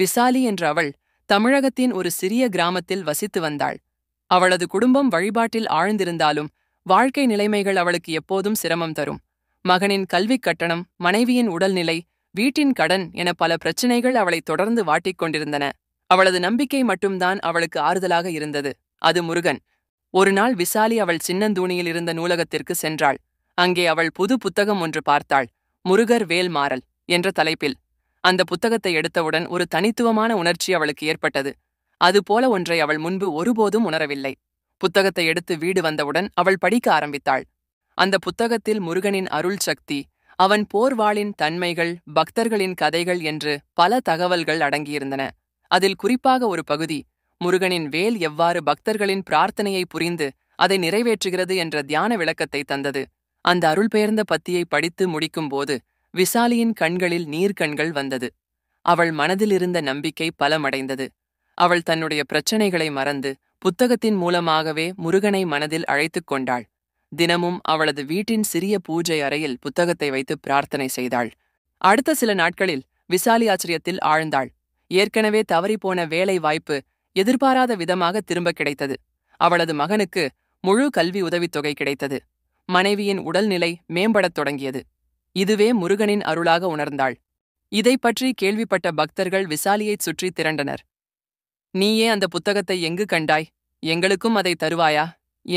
விசாலி என்ற அவள் தமிழகத்தின் ஒரு சிறிய கிராமத்தில் வசித்து வந்தாள் அவளது குடும்பம் வழிபாட்டில் ஆழ்ந்திருந்தாலும் வாழ்க்கை நிலைமைகள் அவளுக்கு எப்போதும் சிரமம் தரும் மகனின் கல்விக் கட்டணம் மனைவியின் உடல்நிலை வீட்டின் கடன் என பல பிரச்சினைகள் அவளை தொடர்ந்து வாட்டிக் கொண்டிருந்தன அவளது நம்பிக்கை மட்டும்தான் அவளுக்கு ஆறுதலாக இருந்தது அது முருகன் ஒரு நாள் விசாலி அவள் சின்னந்தூணியில் இருந்த நூலகத்திற்கு சென்றாள் அங்கே அவள் புது புத்தகம் ஒன்று பார்த்தாள் முருகர் வேல்மாறல் என்ற தலைப்பில் அந்த புத்தகத்தை எடுத்தவுடன் ஒரு தனித்துவமான உணர்ச்சி அவளுக்கு ஏற்பட்டது அதுபோல ஒன்றை அவள் முன்பு ஒருபோதும் உணரவில்லை புத்தகத்தை எடுத்து வீடு வந்தவுடன் அவள் படிக்க ஆரம்பித்தாள் அந்த புத்தகத்தில் முருகனின் அருள் சக்தி அவன் போர்வாளின் தன்மைகள் பக்தர்களின் கதைகள் என்று பல தகவல்கள் அடங்கியிருந்தன அதில் குறிப்பாக ஒரு பகுதி முருகனின் வேல் எவ்வாறு பக்தர்களின் பிரார்த்தனையை புரிந்து அதை நிறைவேற்றுகிறது என்ற தியான விளக்கத்தை தந்தது அந்த அருள் பெயர்ந்த பத்தியை படித்து முடிக்கும்போது விசாலியின் கண்களில் நீர்க்கண்கள் வந்தது அவள் மனதிலிருந்த நம்பிக்கை பலமடைந்தது அவள் தன்னுடைய பிரச்சனைகளை மறந்து புத்தகத்தின் மூலமாகவே முருகனை மனதில் அழைத்துக் கொண்டாள் தினமும் அவளது வீட்டின் சிறிய பூஜை அறையில் புத்தகத்தை வைத்து பிரார்த்தனை செய்தாள் அடுத்த சில நாட்களில் விசாலி ஆச்சரியத்தில் ஆழ்ந்தாள் ஏற்கனவே தவறிப்போன வேலை வாய்ப்பு எதிர்பாராத விதமாக திரும்ப கிடைத்தது அவளது மகனுக்கு முழு கல்வி உதவித்தொகை கிடைத்தது மனைவியின் உடல்நிலை மேம்படத் தொடங்கியது இதுவே முருகனின் அருளாக உணர்ந்தாள் இதை பற்றி கேள்விப்பட்ட பக்தர்கள் விசாலியைச் சுற்றி திரண்டனர் நீயே அந்த புத்தகத்தை எங்கு கண்டாய் எங்களுக்கும் அதை தருவாயா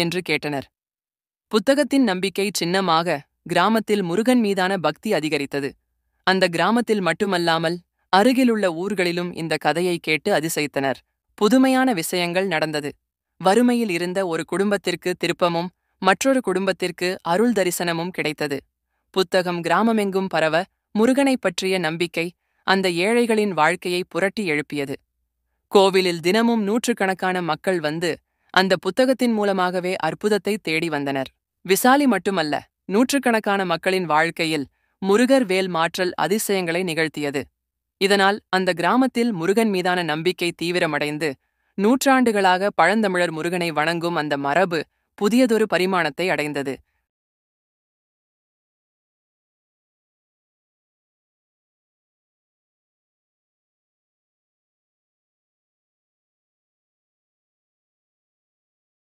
என்று கேட்டனர் புத்தகத்தின் நம்பிக்கை சின்னமாக கிராமத்தில் முருகன் மீதான பக்தி அதிகரித்தது அந்த கிராமத்தில் மட்டுமல்லாமல் அருகிலுள்ள ஊர்களிலும் இந்த கதையை கேட்டு அதிசயித்தனர் புதுமையான விஷயங்கள் நடந்தது வறுமையில் இருந்த ஒரு குடும்பத்திற்கு திருப்பமும் மற்றொரு குடும்பத்திற்கு அருள் தரிசனமும் கிடைத்தது புத்தகம் கிராமமெங்கும் பரவ முருகனைப் பற்றிய நம்பிக்கை அந்த ஏழைகளின் வாழ்க்கையை புரட்டி எழுப்பியது கோவிலில் தினமும் நூற்றுக்கணக்கான மக்கள் வந்து அந்த புத்தகத்தின் மூலமாகவே அற்புதத்தை தேடி வந்தனர் விசாலி மட்டுமல்ல நூற்றுக்கணக்கான மக்களின் வாழ்க்கையில் முருகர் வேல் மாற்றல் அதிசயங்களை நிகழ்த்தியது இதனால் அந்த கிராமத்தில் முருகன் மீதான நம்பிக்கை தீவிரமடைந்து நூற்றாண்டுகளாக பழந்தமிழர் முருகனை வணங்கும் அந்த மரபு புதியதொரு பரிமாணத்தை அடைந்தது